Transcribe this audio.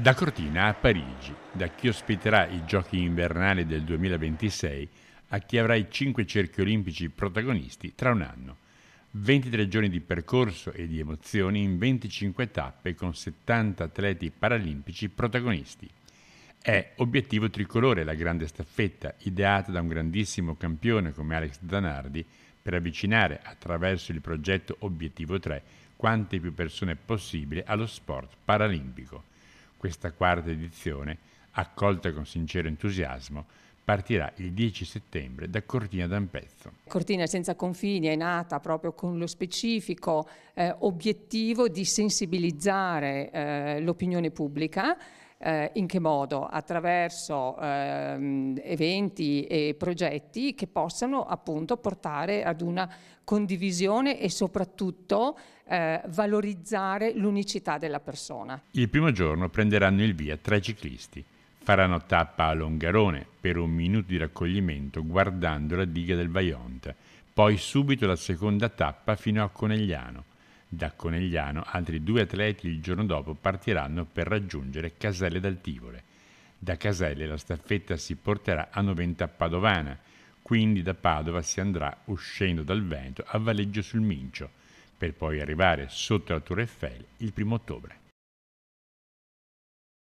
Da Cortina a Parigi, da chi ospiterà i giochi invernali del 2026 a chi avrà i cinque cerchi olimpici protagonisti tra un anno. 23 giorni di percorso e di emozioni in 25 tappe con 70 atleti paralimpici protagonisti. È obiettivo tricolore la grande staffetta ideata da un grandissimo campione come Alex Zanardi per avvicinare attraverso il progetto Obiettivo 3 quante più persone possibile allo sport paralimpico. Questa quarta edizione, accolta con sincero entusiasmo, partirà il 10 settembre da Cortina d'Ampezzo. Cortina senza confini è nata proprio con lo specifico eh, obiettivo di sensibilizzare eh, l'opinione pubblica eh, in che modo? Attraverso ehm, eventi e progetti che possano appunto portare ad una condivisione e soprattutto eh, valorizzare l'unicità della persona. Il primo giorno prenderanno il via tre ciclisti. Faranno tappa a Longarone per un minuto di raccoglimento guardando la diga del Vaionte, poi subito la seconda tappa fino a Conegliano. Da Conegliano altri due atleti il giorno dopo partiranno per raggiungere Caselle d'Altivole. Da Caselle la staffetta si porterà a Noventa Padovana, quindi da Padova si andrà uscendo dal vento a Valleggio sul Mincio, per poi arrivare sotto la Torre Eiffel il primo ottobre.